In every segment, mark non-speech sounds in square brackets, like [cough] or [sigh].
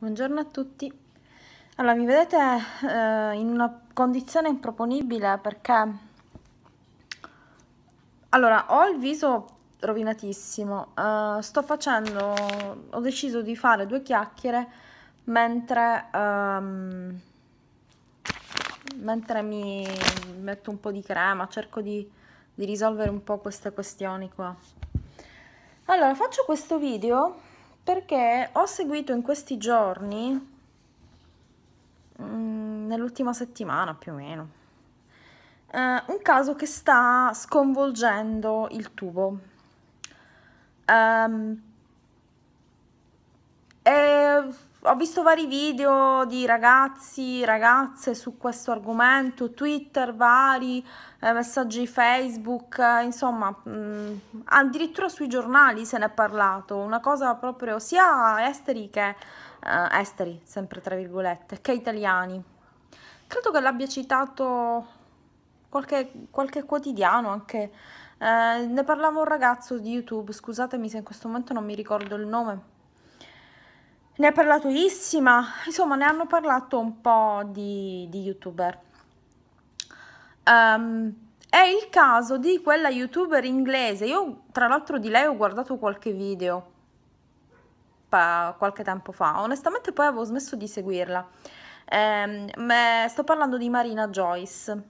Buongiorno a tutti. Allora, mi vedete eh, in una condizione improponibile perché... Allora, ho il viso rovinatissimo. Uh, sto facendo... Ho deciso di fare due chiacchiere mentre... Um, mentre mi metto un po' di crema, cerco di, di risolvere un po' queste questioni qua. Allora, faccio questo video perché ho seguito in questi giorni, mm, nell'ultima settimana più o meno, eh, un caso che sta sconvolgendo il tubo. Um, ehm, e ho visto vari video di ragazzi, ragazze su questo argomento, Twitter vari, eh, messaggi Facebook, eh, insomma, mh, mm, addirittura sui giornali se n'è parlato, una cosa proprio sia esteri che eh, esteri, sempre tra virgolette, che italiani. Credo che l'abbia citato qualche, qualche quotidiano anche. Eh, ne parlava un ragazzo di YouTube, scusatemi se in questo momento non mi ricordo il nome ne ha parlato Issima, insomma ne hanno parlato un po' di, di youtuber. Um, è il caso di quella youtuber inglese, io tra l'altro di lei ho guardato qualche video pa, qualche tempo fa, onestamente poi avevo smesso di seguirla. Um, sto parlando di Marina Joyce.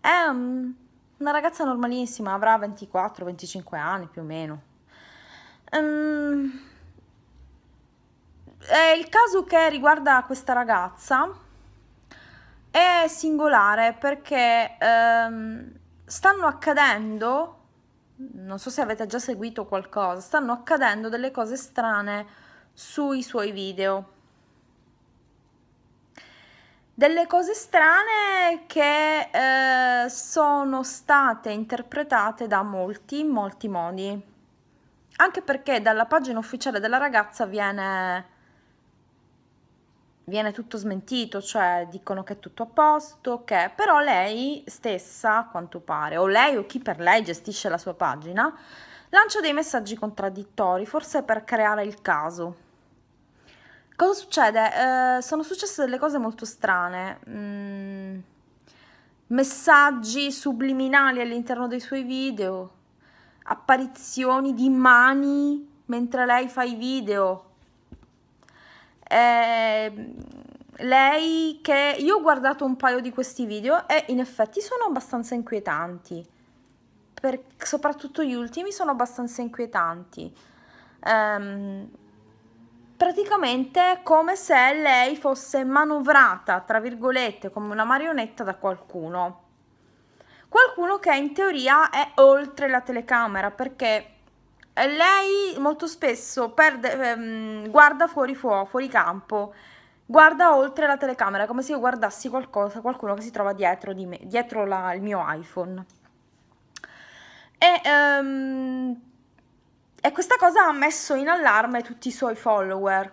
È um, una ragazza normalissima, avrà 24-25 anni più o meno. Um, eh, il caso che riguarda questa ragazza è singolare perché ehm, stanno accadendo, non so se avete già seguito qualcosa, stanno accadendo delle cose strane sui suoi video. Delle cose strane che eh, sono state interpretate da molti, in molti modi. Anche perché dalla pagina ufficiale della ragazza viene viene tutto smentito, cioè dicono che è tutto a posto, che però lei stessa, a quanto pare, o lei o chi per lei gestisce la sua pagina, lancia dei messaggi contraddittori, forse per creare il caso. Cosa succede? Eh, sono successe delle cose molto strane. Mm, messaggi subliminali all'interno dei suoi video, apparizioni di mani mentre lei fa i video, Ehm, lei che io ho guardato un paio di questi video e in effetti sono abbastanza inquietanti per, soprattutto gli ultimi sono abbastanza inquietanti um, praticamente è come se lei fosse manovrata tra virgolette come una marionetta da qualcuno qualcuno che in teoria è oltre la telecamera perché eh, lei molto spesso perde, ehm, guarda fuori fuoco, fuori campo, guarda oltre la telecamera, come se io guardassi qualcosa, qualcuno che si trova dietro, di me, dietro la, il mio iPhone. E, ehm, e questa cosa ha messo in allarme tutti i suoi follower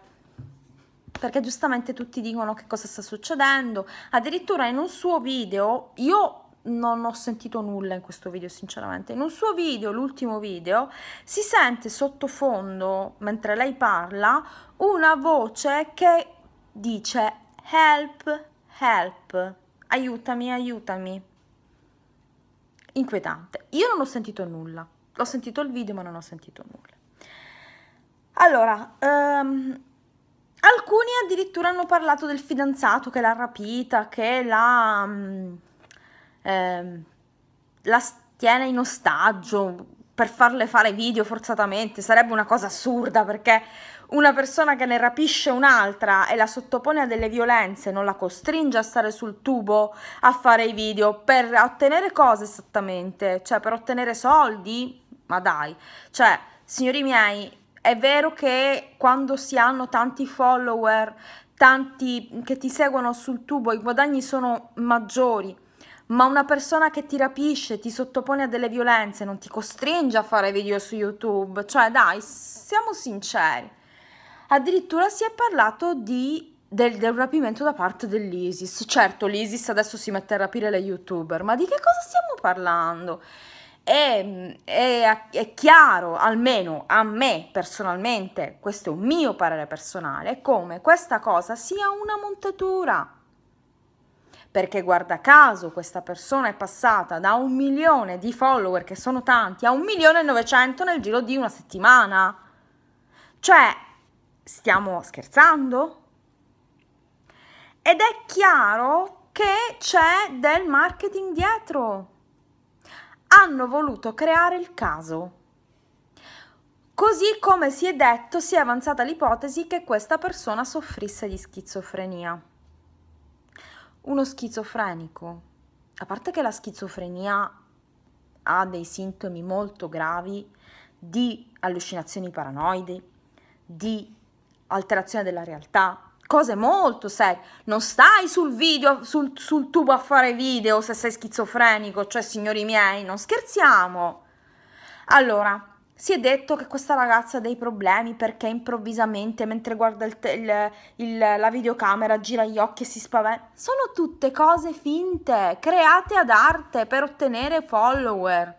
perché giustamente tutti dicono che cosa sta succedendo. Addirittura in un suo video io non ho sentito nulla in questo video sinceramente. In un suo video, l'ultimo video, si sente sottofondo, mentre lei parla, una voce che dice help, help, aiutami, aiutami. Inquietante. Io non ho sentito nulla. Ho sentito il video ma non ho sentito nulla. Allora, um, alcuni addirittura hanno parlato del fidanzato che l'ha rapita, che l'ha... Um, eh, la tiene in ostaggio per farle fare video forzatamente, sarebbe una cosa assurda perché una persona che ne rapisce un'altra e la sottopone a delle violenze non la costringe a stare sul tubo a fare i video per ottenere cosa esattamente? Cioè per ottenere soldi? Ma dai, cioè signori miei, è vero che quando si hanno tanti follower, tanti che ti seguono sul tubo, i guadagni sono maggiori ma una persona che ti rapisce, ti sottopone a delle violenze, non ti costringe a fare video su YouTube. Cioè, dai, siamo sinceri. Addirittura si è parlato di, del, del rapimento da parte dell'ISIS. Certo, l'ISIS adesso si mette a rapire le YouTuber, ma di che cosa stiamo parlando? È, è, è, chiaro, almeno a me personalmente, questo è un mio parere personale, come questa cosa sia una montatura perché guarda caso questa persona è passata da un milione di follower, che sono tanti, a un milione e novecento nel giro di una settimana. Cioè, stiamo scherzando? Ed è chiaro che c'è del marketing dietro. Hanno voluto creare il caso. Così come si è detto, si è avanzata l'ipotesi che questa persona soffrisse di schizofrenia uno schizofrenico, a parte che la schizofrenia ha dei sintomi molto gravi di allucinazioni paranoide, di alterazione della realtà, cose molto serie. Non stai sul video, sul, sul tubo a fare video se sei schizofrenico, cioè signori miei, non scherziamo. Allora, si è detto che questa ragazza ha dei problemi perché improvvisamente mentre guarda il il, il, la videocamera gira gli occhi e si spaventa. Sono tutte cose finte, create ad arte per ottenere follower,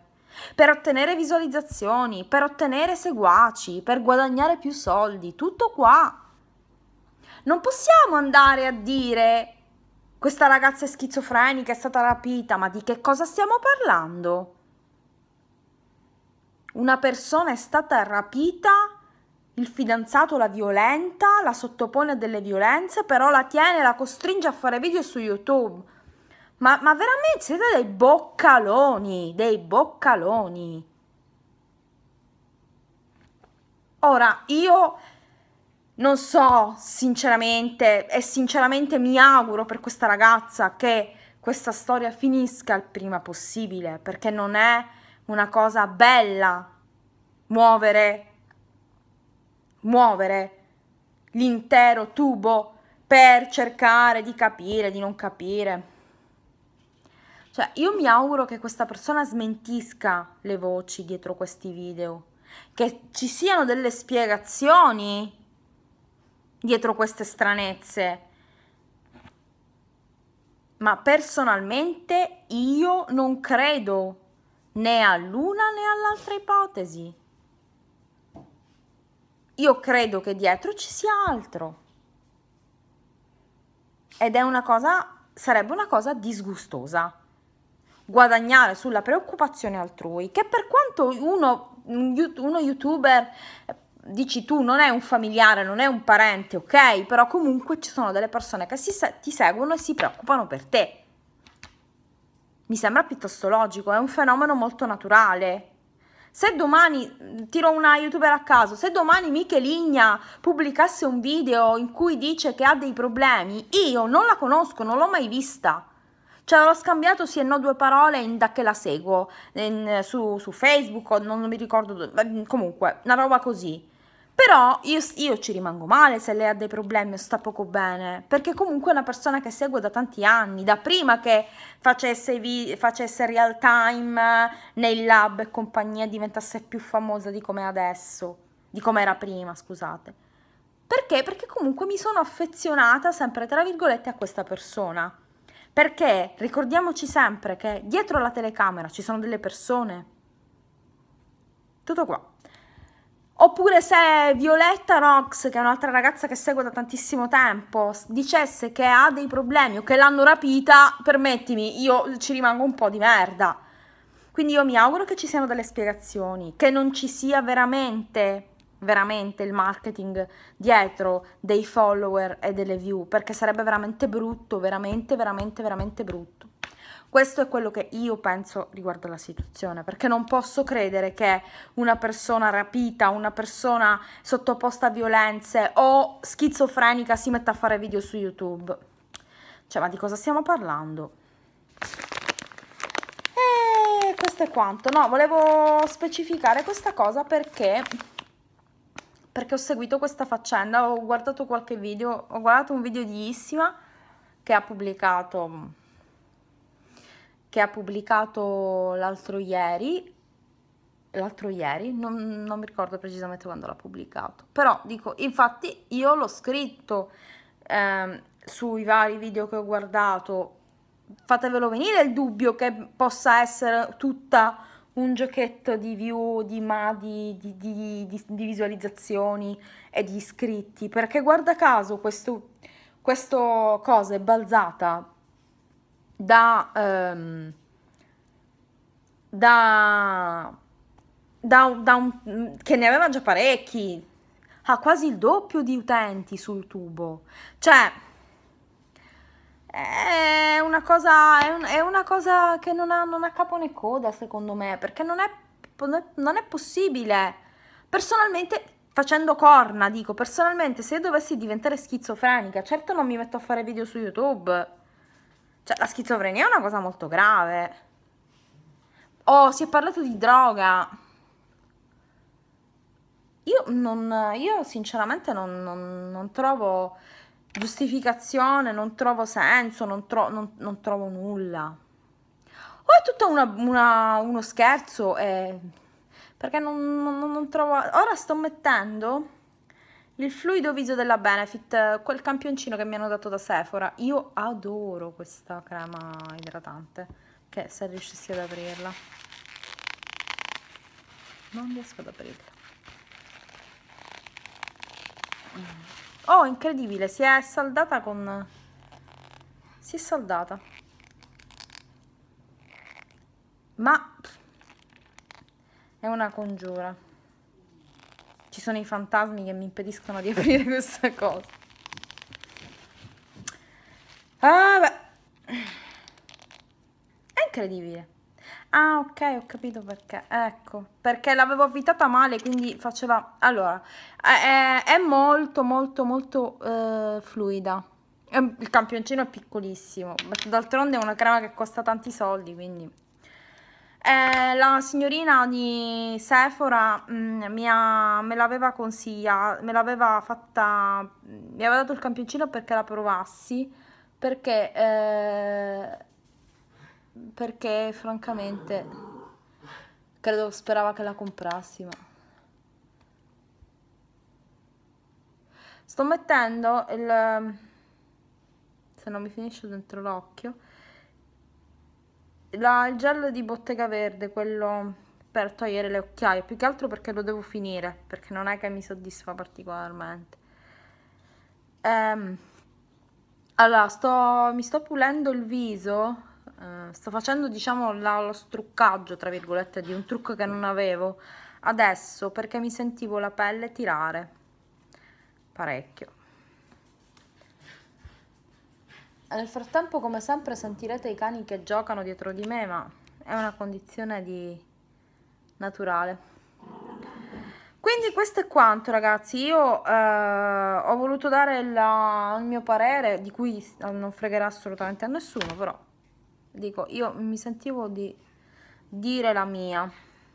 per ottenere visualizzazioni, per ottenere seguaci, per guadagnare più soldi, tutto qua. Non possiamo andare a dire questa ragazza è schizofrenica, è stata rapita, ma di che cosa stiamo parlando? una persona è stata rapita, il fidanzato la violenta, la sottopone a delle violenze, però la tiene, la costringe a fare video su YouTube. Ma, ma, veramente siete dei boccaloni, dei boccaloni. Ora, io non so sinceramente, e sinceramente mi auguro per questa ragazza che questa storia finisca il prima possibile, perché non è una cosa bella muovere, muovere l'intero tubo per cercare di capire, di non capire. Cioè, io mi auguro che questa persona smentisca le voci dietro questi video, che ci siano delle spiegazioni dietro queste stranezze. Ma personalmente io non credo né all'una né all'altra ipotesi. Io credo che dietro ci sia altro. Ed è una cosa, sarebbe una cosa disgustosa guadagnare sulla preoccupazione altrui, che per quanto uno, uno youtuber, eh, dici tu, non è un familiare, non è un parente, ok, però comunque ci sono delle persone che si, ti seguono e si preoccupano per te mi sembra piuttosto logico, è un fenomeno molto naturale. Se domani, tiro una youtuber a caso, se domani Micheligna pubblicasse un video in cui dice che ha dei problemi, io non la conosco, non l'ho mai vista. Cioè, l'ho scambiato sì e no due parole in, da che la seguo, in, su, su, Facebook, non mi ricordo, dove, comunque, una roba così. Però io, io, ci rimango male se lei ha dei problemi o sta poco bene, perché comunque è una persona che seguo da tanti anni, da prima che facesse, facesse real time nei lab e compagnia, diventasse più famosa di come adesso, di come era prima, scusate. Perché? Perché comunque mi sono affezionata sempre, tra virgolette, a questa persona. Perché ricordiamoci sempre che dietro la telecamera ci sono delle persone. Tutto qua. Oppure se Violetta Rox, che è un'altra ragazza che seguo da tantissimo tempo, dicesse che ha dei problemi o che l'hanno rapita, permettimi, io ci rimango un po' di merda. Quindi io mi auguro che ci siano delle spiegazioni, che non ci sia veramente, veramente il marketing dietro dei follower e delle view, perché sarebbe veramente brutto, veramente, veramente, veramente brutto. Questo è quello che io penso riguardo la situazione, perché non posso credere che una persona rapita, una persona sottoposta a violenze o schizofrenica si metta a fare video su YouTube. Cioè, ma di cosa stiamo parlando? E eh, questo è quanto. No, volevo specificare questa cosa perché perché ho seguito questa faccenda, ho guardato qualche video, ho guardato un video di Issima che ha pubblicato che ha pubblicato l'altro ieri, l'altro ieri, non, non mi ricordo precisamente quando l'ha pubblicato, però dico, infatti io l'ho scritto eh, sui vari video che ho guardato, fatevelo venire il dubbio che possa essere tutta un giochetto di view, di ma, di, di, di, di visualizzazioni e di iscritti, perché guarda caso questo, questo cosa è balzata da, ehm, da, da, da un, che ne aveva già parecchi, ha quasi il doppio di utenti sul tubo. Cioè, è una cosa, è, un, è una cosa che non ha, non ha, capo né coda, secondo me, perché non è, non è possibile. Personalmente facendo corna, dico personalmente, se io dovessi diventare schizofrenica, certo non mi metto a fare video su YouTube. Cioè, la schizofrenia è una cosa molto grave. Oh, si è parlato di droga. Io, non, io sinceramente non, non, non trovo giustificazione, non trovo senso, non, tro non trovo nulla. O è tutto una, una, uno scherzo e... Perché non trovo... Ora sto mettendo il fluido viso della Benefit, quel campioncino che mi hanno dato da Sephora. Io adoro questa crema idratante, che se riuscissi ad aprirla. Non riesco ad aprirla. Oh, incredibile, si è saldata con... Si è saldata. Ma... È una congiura ci sono i fantasmi che mi impediscono di [laughs] aprire questa cosa. Ah, beh. È incredibile. Ah, ok, ho capito perché. Ecco, perché l'avevo avvitata male, quindi faceva... Allora, è, è molto, molto, molto eh, fluida. Ehm, il campioncino è piccolissimo. D'altronde è una crema che costa tanti soldi, quindi... Eh, la signorina di Sephora mh, mm, mia, me l'aveva consigliata, me l'aveva fatta, mi aveva dato il campioncino perché la provassi, perché, eh, perché francamente credo sperava che la comprassi, ma... Sto mettendo il... se non mi finisce dentro l'occhio la, il gel di Bottega Verde, quello per togliere le occhiaie, più che altro perché lo devo finire, perché non è che mi soddisfa particolarmente. Ehm, allora, sto, mi sto pulendo il viso, eh, sto facendo diciamo la, lo struccaggio, tra virgolette, di un trucco che non avevo adesso perché mi sentivo la pelle tirare parecchio Nel frattempo, come sempre, sentirete i cani che giocano dietro di me, ma è una condizione di... naturale. Quindi questo è quanto ragazzi, io eh, ho voluto dare la, il mio parere, di cui non fregherà assolutamente a nessuno, però dico, io mi sentivo di dire la mia.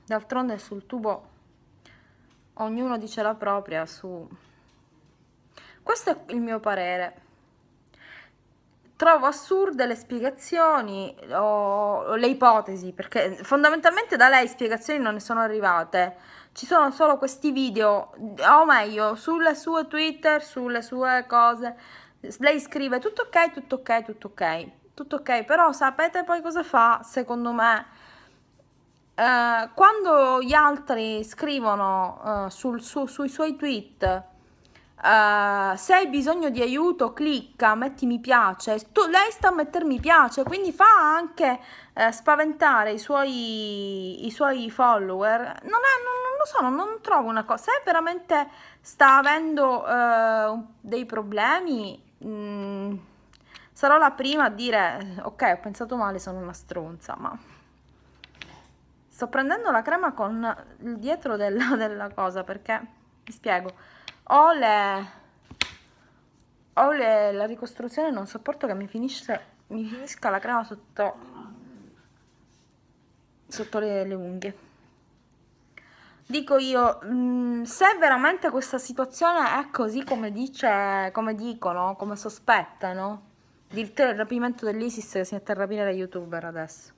D'altronde sul tubo ognuno dice la propria su... Questo è il mio parere trovo assurde le spiegazioni o le ipotesi, perché fondamentalmente da lei spiegazioni non ne sono arrivate. Ci sono solo questi video, o meglio, sulle sue Twitter, sulle sue cose. Lei scrive tutto ok, tutto ok, tutto ok, tutto ok, però sapete poi cosa fa, secondo me? Eh, quando gli altri scrivono eh, sul, su, sui suoi tweet Uh, se hai bisogno di aiuto clicca metti mi piace tu, lei sta a mettere mi piace quindi fa anche uh, spaventare i suoi, i suoi follower non, è, non, non, lo so non, non, trovo una cosa se veramente sta avendo uh, dei problemi mh, mm, sarò la prima a dire ok ho pensato male sono una stronza ma sto prendendo la crema con il dietro della, della cosa perché vi spiego ho le... Ho la ricostruzione, non sopporto che mi finisca, mi finisca la crema sotto... sotto le, le unghie. Dico io, mm, se veramente questa situazione è così come dice, come dicono, come sospettano, addirittura il rapimento dell'ISIS che si mette a rapire le youtuber adesso.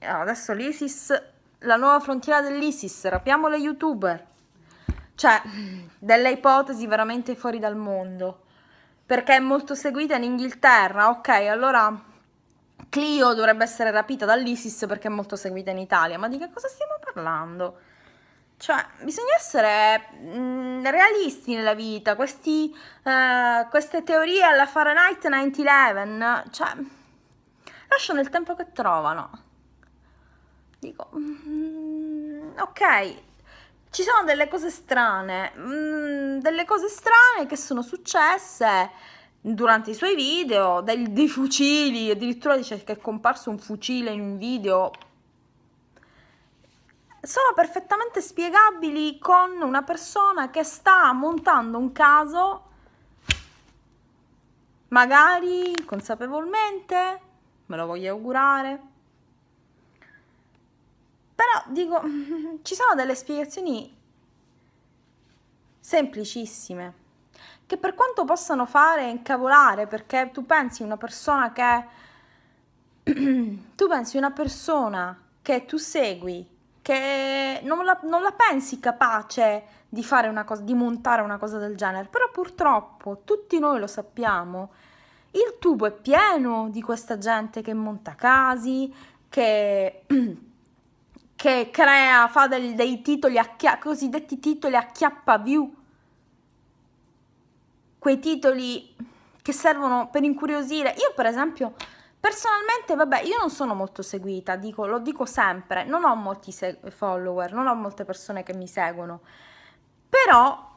Adesso l'ISIS la nuova frontiera dell'ISIS, rapiamo le youtuber. Cioè, delle ipotesi veramente fuori dal mondo. Perché è molto seguita in Inghilterra, ok, allora Clio dovrebbe essere rapita dall'ISIS perché è molto seguita in Italia. Ma di che cosa stiamo parlando? Cioè, bisogna essere mh, mm, realisti nella vita. Questi, eh, queste teorie alla Fahrenheit 9-11, cioè, lasciano il tempo che trovano dico, mm, ok, ci sono delle cose strane, mm, delle cose strane che sono successe durante i suoi video, dei, dei fucili, addirittura dice che è comparso un fucile in un video, sono perfettamente spiegabili con una persona che sta montando un caso, magari consapevolmente, me lo voglio augurare, però dico, [laughs] ci sono delle spiegazioni semplicissime che per quanto possano fare incavolare, perché tu pensi una persona che [clears throat] tu pensi una persona che tu segui che non la, non la pensi capace di fare una cosa, di montare una cosa del genere, però purtroppo tutti noi lo sappiamo. Il tubo è pieno di questa gente che monta casi, che [clears throat] che crea, fa del, dei titoli, a acchia, cosiddetti titoli a chiappa view, quei titoli che servono per incuriosire. Io per esempio, personalmente, vabbè, io non sono molto seguita, dico, lo dico sempre, non ho molti follower, non ho molte persone che mi seguono, però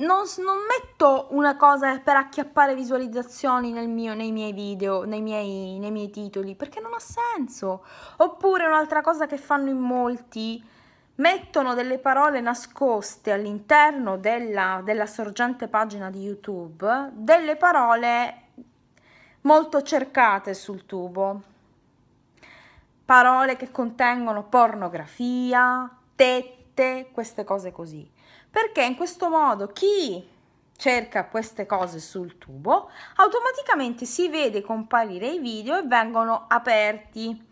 non, non, metto una cosa per acchiappare visualizzazioni mio, nei miei video, nei miei, nei miei titoli, perché non ha senso. Oppure un'altra cosa che fanno in molti, mettono delle parole nascoste all'interno della, della sorgente pagina di YouTube, delle parole molto cercate sul tubo. Parole che contengono pornografia, tette, queste cose così perché in questo modo chi cerca queste cose sul tubo automaticamente si vede comparire i video e vengono aperti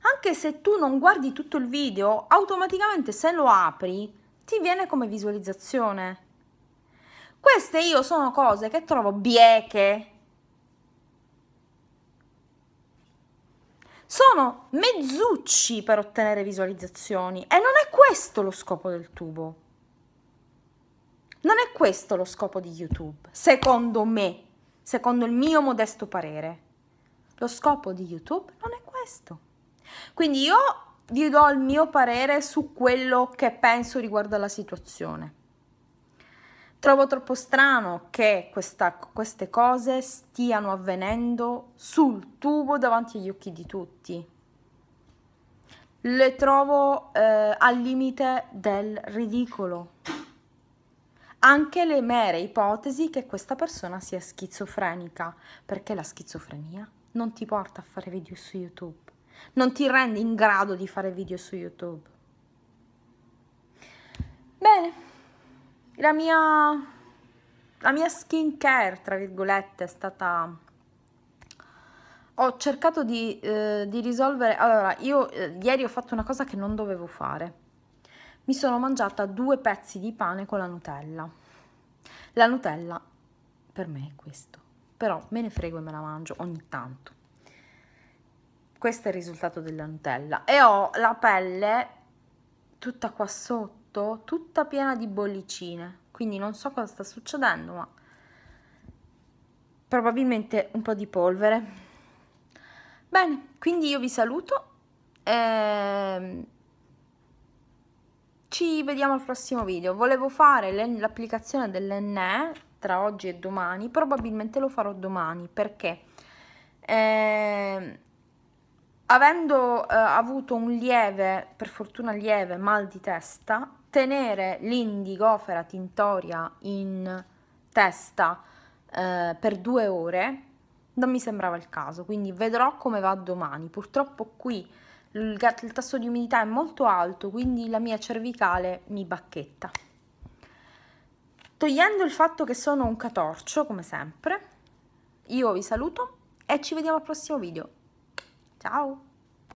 anche se tu non guardi tutto il video automaticamente se lo apri ti viene come visualizzazione queste io sono cose che trovo bieche sono mezzucci per ottenere visualizzazioni e non è questo lo scopo del tubo non è questo lo scopo di YouTube, secondo me, secondo il mio modesto parere. Lo scopo di YouTube non è questo. Quindi io vi do il mio parere su quello che penso riguardo alla situazione. Trovo troppo strano che questa, queste cose stiano avvenendo sul tubo davanti agli occhi di tutti. Le trovo eh, al limite del ridicolo anche le mere ipotesi che questa persona sia schizofrenica, perché la schizofrenia non ti porta a fare video su YouTube, non ti rende in grado di fare video su YouTube. Bene, la mia, la mia skin care, tra virgolette, è stata... Ho cercato di, eh, di risolvere... Allora, io eh, ieri ho fatto una cosa che non dovevo fare mi sono mangiata due pezzi di pane con la Nutella. La Nutella per me è questo, però me ne frego e me la mangio ogni tanto. Questo è il risultato della Nutella e ho la pelle tutta qua sotto, tutta piena di bollicine, quindi non so cosa sta succedendo, ma probabilmente un po' di polvere. Bene, quindi io vi saluto. Ehm ci vediamo al prossimo video. Volevo fare l'applicazione dell'enne tra oggi e domani, probabilmente lo farò domani perché eh, avendo eh, avuto un lieve, per fortuna lieve, mal di testa, tenere l'indigofera tintoria in testa eh, per due ore non mi sembrava il caso, quindi vedrò come va domani. Purtroppo qui il, il tasso di umidità è molto alto, quindi la mia cervicale mi bacchetta. Togliendo il fatto che sono un catorcio, come sempre, io vi saluto e ci vediamo al prossimo video. Ciao!